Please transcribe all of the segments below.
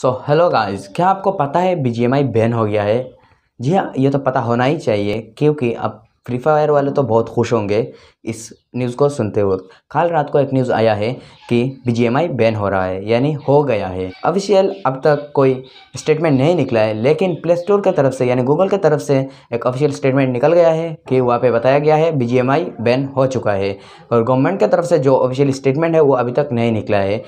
so hello guys क्या आपको पता है बी बैन हो गया है जी हाँ ये तो पता होना ही चाहिए क्योंकि अब फ्री फायर वाले तो बहुत खुश होंगे इस न्यूज़ को सुनते वक्त कल रात को एक न्यूज़ आया है कि बी बैन हो रहा है यानी हो गया है ऑफिशियल अब तक कोई स्टेटमेंट नहीं निकला है लेकिन प्ले स्टोर की तरफ से यानी गूगल की तरफ से एक ऑफिशियल स्टेटमेंट निकल गया है कि वहाँ पे बताया गया है बी बैन हो चुका है और गवर्नमेंट की तरफ से जो ऑफिशियल स्टेटमेंट है वो अभी तक नहीं निकला है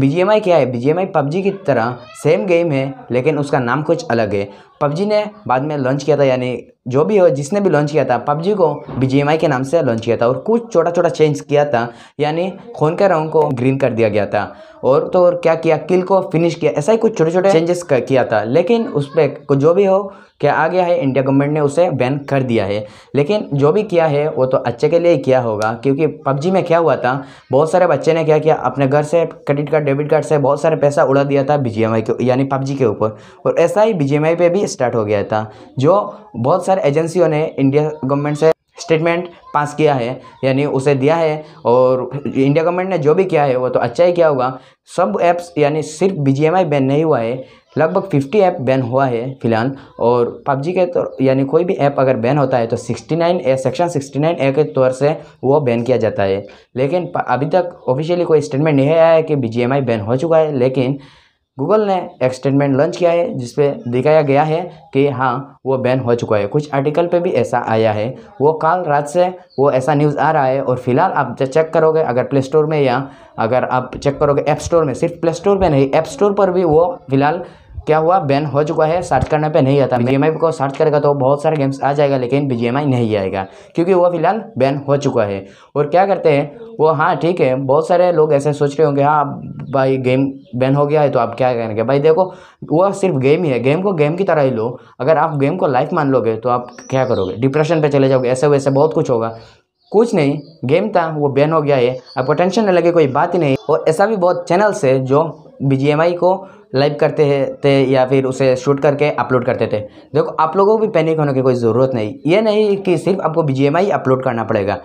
बी क्या है बी जी पबजी की तरह सेम गेम है लेकिन उसका नाम कुछ अलग है पबजी ने बाद में लॉन्च किया था यानी जो भी हो जिसने भी लॉन्च किया था पबजी को बी के नाम से लॉन्च किया था और कुछ छोटा छोटा चेंज किया था यानी खून के रंग को ग्रीन कर दिया गया था और तो और क्या किया किल को फिनिश किया ऐसा ही कुछ छोटे छोटे चेंजेस किया था लेकिन उस पर जो भी हो क्या आ गया है इंडिया गवर्नमेंट ने उसे बैन कर दिया है लेकिन जो भी किया है वो तो अच्छे के लिए ही किया होगा क्योंकि पबजी में क्या हुआ था बहुत सारे बच्चे ने क्या किया अपने घर से क्रेडिट कार्ड डेबिट कार्ड से बहुत सारे पैसा उड़ा दिया था बी के यानी पबजी के ऊपर और ऐसा ही बी पे भी स्टार्ट हो गया था जो बहुत सारे ज़िम्मेदार एजेंसियों ने इंडिया गवर्नमेंट से स्टेटमेंट पास किया है यानी उसे दिया है और इंडिया गवर्नमेंट ने जो भी किया है वो तो अच्छा ही किया होगा सब ऐप्स यानी सिर्फ बी बैन नहीं हुआ है लगभग 50 ऐप बैन हुआ है फिलहाल और पबजी के तो यानी कोई भी ऐप अगर बैन होता है तो 69 ए सेक्शन 69 ए के तौर से वो बैन किया जाता है लेकिन अभी तक ऑफिशियली कोई स्टेटमेंट नहीं आया है कि बी बैन हो चुका है लेकिन गूगल ने एक्सटेंडमेंट लॉन्च किया है जिसपे दिखाया गया है कि हाँ वो बैन हो चुका है कुछ आर्टिकल पे भी ऐसा आया है वो कल रात से वो ऐसा न्यूज़ आ रहा है और फिलहाल आप चेक करोगे अगर प्ले स्टोर में या अगर आप चेक करोगे ऐप स्टोर में सिर्फ प्ले स्टोर में नहीं ऐप स्टोर पर भी वो फिलहाल क्या हुआ बैन हो चुका है सर्च करने पे नहीं आता बी को सर्च करेगा तो बहुत सारे गेम्स आ जाएगा लेकिन बी नहीं आएगा क्योंकि वो फिलहाल बैन हो चुका है और क्या करते हैं वो हाँ ठीक है बहुत सारे लोग ऐसे सोच रहे होंगे हाँ भाई गेम बैन हो गया है तो आप क्या करेंगे भाई देखो वो सिर्फ गेम ही है गेम को गेम की तरह ही लो अगर आप गेम को लाइफ मान लोगे तो आप क्या करोगे डिप्रेशन पर चले जाओगे ऐसे वैसे बहुत कुछ होगा कुछ नहीं गेम था वो बैन हो गया है आपको टेंशन न लगे कोई बात ही नहीं और ऐसा भी बहुत चैनल्स है जो बी को लाइव करते थे या फिर उसे शूट करके अपलोड करते थे देखो आप लोगों को भी पैनिक होने की कोई ज़रूरत नहीं ये नहीं कि सिर्फ आपको बी अपलोड करना पड़ेगा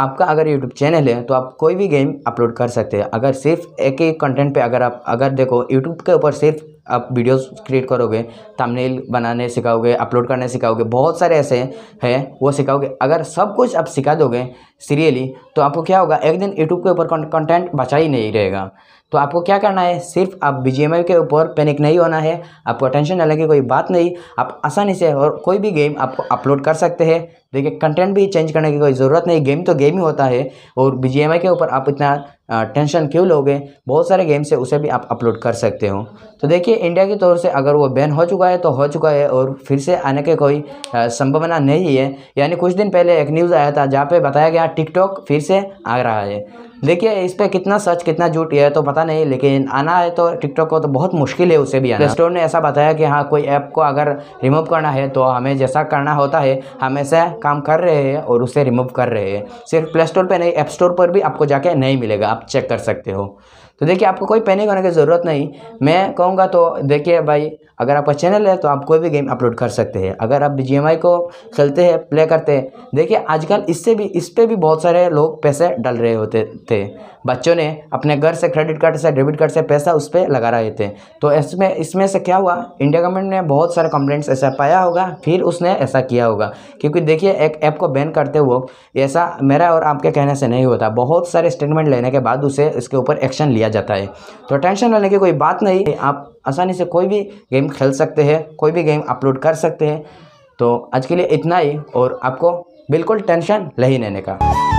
आपका अगर यूट्यूब चैनल है तो आप कोई भी गेम अपलोड कर सकते हैं अगर सिर्फ एक ही कंटेंट पर अगर आप अगर देखो यूट्यूब के ऊपर सिर्फ आप वीडियोस क्रिएट करोगे थंबनेल बनाने सिखाओगे अपलोड करने सिखाओगे बहुत सारे ऐसे हैं वो सिखाओगे अगर सब कुछ आप सिखा दोगे सीरियली तो आपको क्या होगा एक दिन यूट्यूब के ऊपर कंटेंट बचा ही नहीं रहेगा तो आपको क्या करना है सिर्फ आप बी के ऊपर पैनिक नहीं होना है आपको टेंशन डालने की कोई बात नहीं आप आसानी से और कोई भी गेम आपको अपलोड कर सकते हैं देखिए कंटेंट भी चेंज करने की कोई ज़रूरत नहीं गेम तो गेम ही होता है और बी के ऊपर आप इतना टेंशन क्यों लोगे बहुत सारे गेम्स है उसे भी आप अपलोड कर सकते हो तो देखिए इंडिया की तौर से अगर वो बैन हो चुका है तो हो चुका है और फिर से आने की कोई संभावना नहीं है यानी कुछ दिन पहले एक न्यूज़ आया था जहाँ पे बताया गया टिकटॉक फिर से आ रहा है देखिए इस पर कितना सच कितना झूठ है तो पता नहीं लेकिन आना है तो टिकटॉक को तो बहुत मुश्किल है उसे भी आना स्टोर ने ऐसा बताया कि हाँ कोई ऐप को अगर रिमूव करना है तो हमें जैसा करना होता है हम ऐसा काम कर रहे हैं और उसे रिमूव कर रहे हैं सिर्फ प्ले स्टोर पर नहीं ऐप स्टोर पर भी आपको जाके नहीं मिलेगा आप चेक कर सकते हो तो देखिए आपको कोई पैनिक होने की ज़रूरत नहीं मैं कहूँगा तो देखिए भाई अगर आपका चैनल है तो आप कोई भी गेम अपलोड कर सकते हैं अगर आप जी को खेलते हैं प्ले करते हैं देखिए आजकल इससे भी इस पर भी बहुत सारे लोग पैसे डाल रहे होते थे बच्चों ने अपने घर से क्रेडिट कार्ड से डेबिट कार्ड से पैसा उस पर लगा रहे थे तो इसमें इसमें से क्या हुआ इंडिया गवर्नमेंट ने बहुत सारे कंप्लेंट्स ऐसा पाया होगा फिर उसने ऐसा किया होगा क्योंकि देखिए एक ऐप को बैन करते हुए ऐसा मेरा और आपके कहने से नहीं होता बहुत सारे स्टेटमेंट लेने के बाद उसे इसके ऊपर एक्शन लिया जाता है तो टेंशन लेने की कोई बात नहीं आप आसानी से कोई भी गेम खेल सकते हैं कोई भी गेम अपलोड कर सकते हैं तो आज के लिए इतना ही और आपको बिल्कुल टेंशन नहीं लेने का